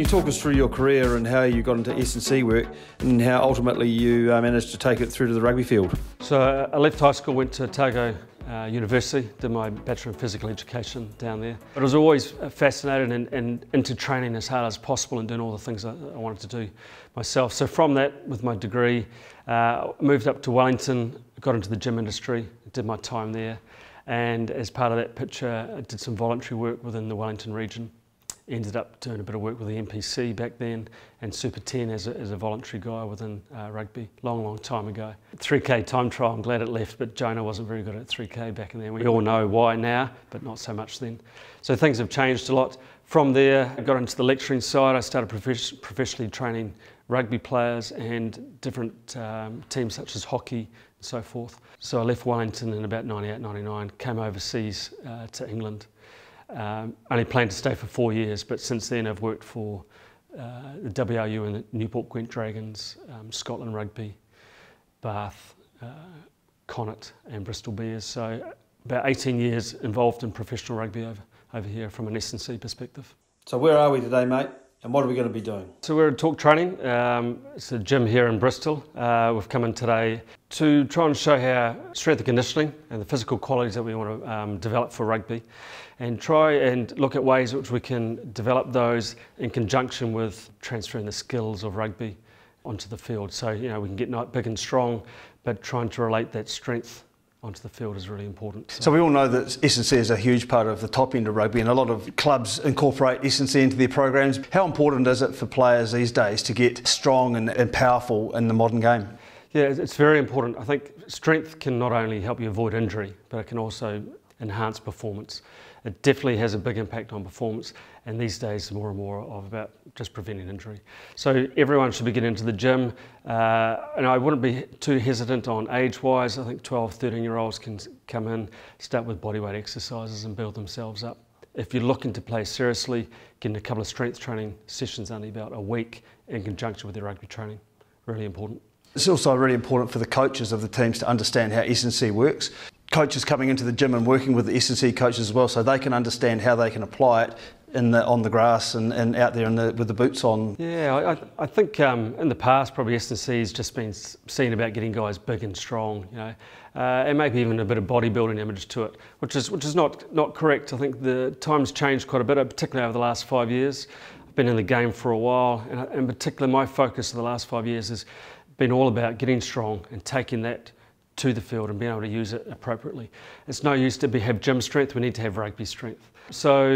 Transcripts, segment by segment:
you talk us through your career and how you got into S&C work and how ultimately you uh, managed to take it through to the rugby field? So uh, I left high school, went to Otago uh, University, did my Bachelor in Physical Education down there. But I was always uh, fascinated and, into training as hard as possible and doing all the things I, I wanted to do myself. So from that, with my degree, uh, moved up to Wellington, got into the gym industry, did my time there. And as part of that picture, I did some voluntary work within the Wellington region ended up doing a bit of work with the NPC back then and Super 10 as a, as a voluntary guy within uh, rugby, long, long time ago. 3K time trial, I'm glad it left, but Jonah wasn't very good at 3K back then. We all know why now, but not so much then. So things have changed a lot. From there, I got into the lecturing side. I started prof professionally training rugby players and different um, teams such as hockey and so forth. So I left Wellington in about 98, 99, came overseas uh, to England. Um, only planned to stay for four years, but since then I've worked for uh, the WRU and the Newport Gwent Dragons, um, Scotland Rugby, Bath, uh, Connacht and Bristol Bears. So about 18 years involved in professional rugby over, over here from an S&C perspective. So where are we today, mate? And what are we going to be doing? So we're at Talk Training. Um, it's a gym here in Bristol. Uh, we've come in today to try and show how strength and conditioning and the physical qualities that we want to um, develop for rugby and try and look at ways which we can develop those in conjunction with transferring the skills of rugby onto the field. So, you know, we can get big and strong, but trying to relate that strength onto the field is really important. So, so we all know that S&C is a huge part of the top end of rugby and a lot of clubs incorporate S&C into their programs. How important is it for players these days to get strong and, and powerful in the modern game? Yeah, it's very important. I think strength can not only help you avoid injury, but it can also enhance performance. It definitely has a big impact on performance, and these days more and more of about just preventing injury. So everyone should be getting into the gym, uh, and I wouldn't be too hesitant on age-wise. I think 12, 13 year olds can come in, start with bodyweight exercises and build themselves up. If you're looking to play seriously, getting a couple of strength training sessions only about a week in conjunction with your rugby training, really important. It's also really important for the coaches of the teams to understand how S&C works coaches coming into the gym and working with the S&C coaches as well so they can understand how they can apply it in the, on the grass and, and out there the, with the boots on? Yeah, I, I think um, in the past probably S&C has just been seen about getting guys big and strong, you know, uh, and maybe even a bit of bodybuilding image to it, which is which is not not correct. I think the times changed quite a bit, uh, particularly over the last five years. I've been in the game for a while, and in particular, my focus of the last five years has been all about getting strong and taking that to the field and being able to use it appropriately. It's no use to be, have gym strength, we need to have rugby strength. So,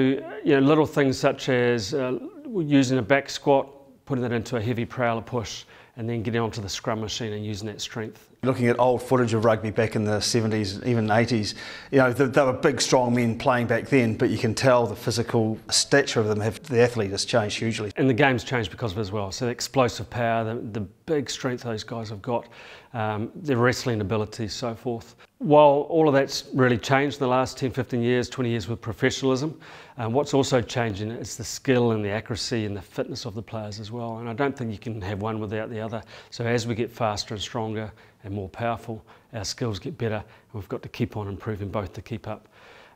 you know, little things such as uh, using a back squat, putting that into a heavy prowler push, and then getting onto the scrum machine and using that strength Looking at old footage of rugby back in the 70s, even 80s, you know, they, they, were big, strong men playing back then, but you can tell the physical stature of them, have, the athlete has changed hugely. And the game's changed because of it as well. So the explosive power, the, the big strength those guys have got, um, their wrestling ability, so forth. While all of that's really changed in the last 10, 15 years, 20 years with professionalism, um, what's also changing is the skill and the accuracy and the fitness of the players as well. And I don't think you can have one without the other. So as we get faster and stronger, and more powerful. Our skills get better, and we've got to keep on improving both to keep up.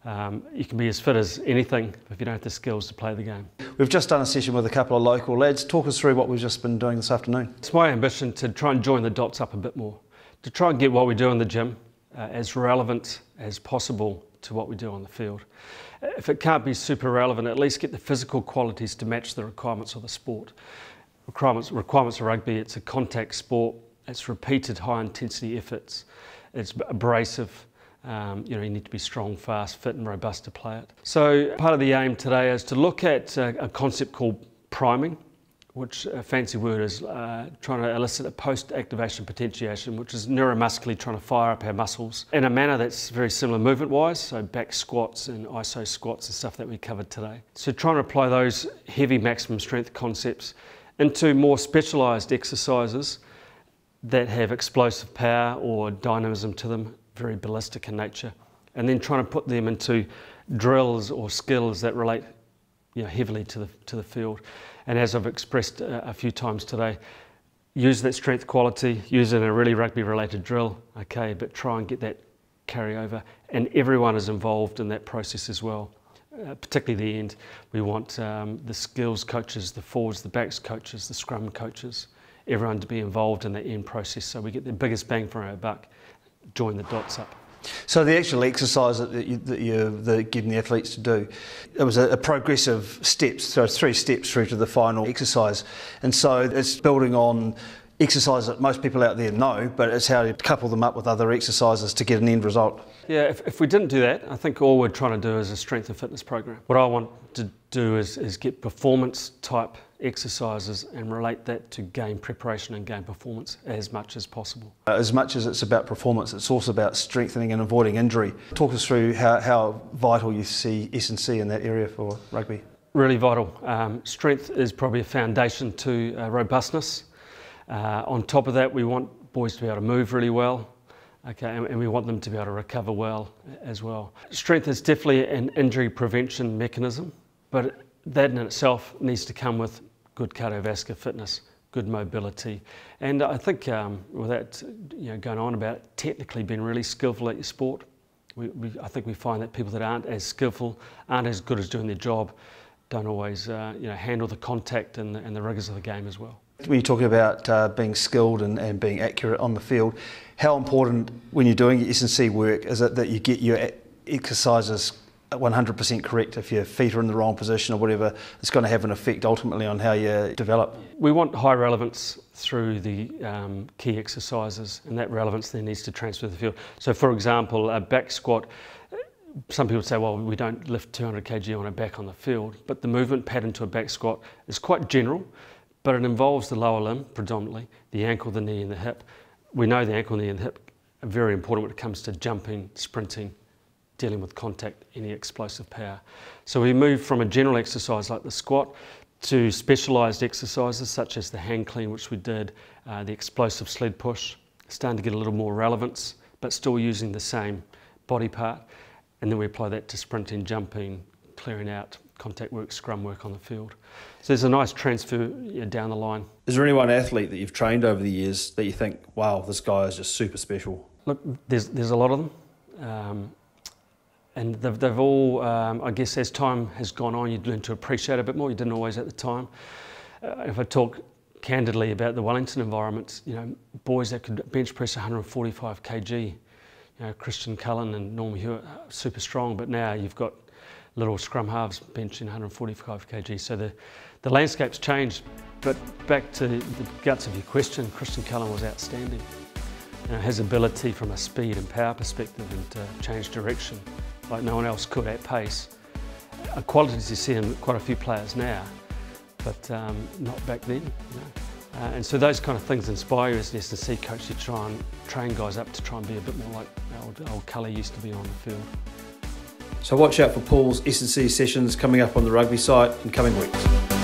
Um, you can be as fit as anything if you don't have the skills to play the game. We've just done a session with a couple of local lads. Talk us through what we've just been doing this afternoon. It's my ambition to try and join the dots up a bit more, to try and get what we do in the gym uh, as relevant as possible to what we do on the field. If it can't be super relevant, at least get the physical qualities to match the requirements of the sport. Requirements, requirements of rugby, it's a contact sport, it's repeated high intensity efforts. It's abrasive. Um, you know, you need to be strong, fast, fit and robust to play it. So part of the aim today is to look at a, uh, a concept called priming, which a fancy word is uh, trying to elicit a post-activation potentiation, which is neuromuscularly trying to fire up our muscles in a manner that's very similar movement-wise, so back squats and iso squats and stuff that we covered today. So trying to apply those heavy maximum strength concepts into more specialised exercises that have explosive power or dynamism to them, very ballistic in nature, and then trying to put them into drills or skills that relate you know, heavily to the, to the field. And as I've expressed a, uh, a few times today, use that strength quality, use it in a really rugby related drill, okay, but try and get that carryover. And everyone is involved in that process as well. Uh, particularly the end, we want um, the skills coaches, the forwards, the backs coaches, the scrum coaches, everyone to be involved in the end process so we get the biggest bang for our buck, join the dots up. So the actual exercise that, you, that you're that getting the athletes to do, it was a, a progressive steps, so three steps through to the final exercise, and so it's building on exercise that most people out there know, but it's how to couple them up with other exercises to get an end result. Yeah, if, if, we didn't do that, I think all we're trying to do is a strength and fitness program. What I want to do is, is get performance type exercises and relate that to game preparation and game performance as much as possible. Uh, as much as it's about performance, it's also about strengthening and avoiding injury. Talk us through how, how vital you see S&C in that area for rugby. Really vital. Um, strength is probably a foundation to uh, robustness. Uh, on top of that, we want boys to be able to move really well, okay, and, and we want them to be able to recover well uh, as well. Strength is definitely an injury prevention mechanism, but that in itself needs to come with good cardiovascular fitness, good mobility. And I think um, without you know, going on about it, technically being really skillful at your sport, we, we, I think we find that people that aren't as skillful, aren't as good as doing their job, don't always uh, you know, handle the contact and the, and the rigours of the game as well. When you are talking about uh, being skilled and, and being accurate on the field, how important when you're doing your S&C work is it that you get your exercises 100% correct if your feet are in the wrong position or whatever, it's going to have an effect ultimately on how you develop. We want high relevance through the um, key exercises, and that relevance then needs to transfer to the field. So, for example, a back squat. Some people say, well, we don't lift 200 kg on a back on the field, but the movement pattern to a back squat is quite general, but it involves the lower limb predominantly, the ankle, the knee, and the hip. We know the ankle, knee, and hip are very important when it comes to jumping, sprinting, dealing with contact, any explosive power. So we move from a general exercise like the squat to specialised exercises such as the hand clean, which we did, uh, the explosive sled push, starting to get a little more relevance, but still using the same body part. And then we apply that to sprinting, jumping, clearing out, contact work, scrum work on the field. So there's a nice transfer down the line. Is there any one athlete that you've trained over the years that you think, wow, this guy is just super special? Look, there's, there's a lot of them. Um, and they've, they've all, um, I guess, as time has gone on, you'd learn to appreciate a bit more. You didn't always at the time. Uh, if I talk candidly about the Wellington environment, you know, boys that could bench press 145 kg, you know, Christian Cullen and Norm Hewitt, uh, super strong, but now you've got little scrum halves benching 145 kg. So the, the landscape's changed, but back to the guts of your question, Christian Cullen was outstanding. You know, his ability from a speed and power perspective and to uh, change direction like no one else could at pace. A uh, quality you see in quite a few players now, but um, not back then. You know. uh, and so those kind of things inspire you as an S&C coach to try and train guys up to try and be a bit more like old, old Cully used to be on the field. So watch out for Paul's S&C sessions coming up on the rugby site in coming weeks.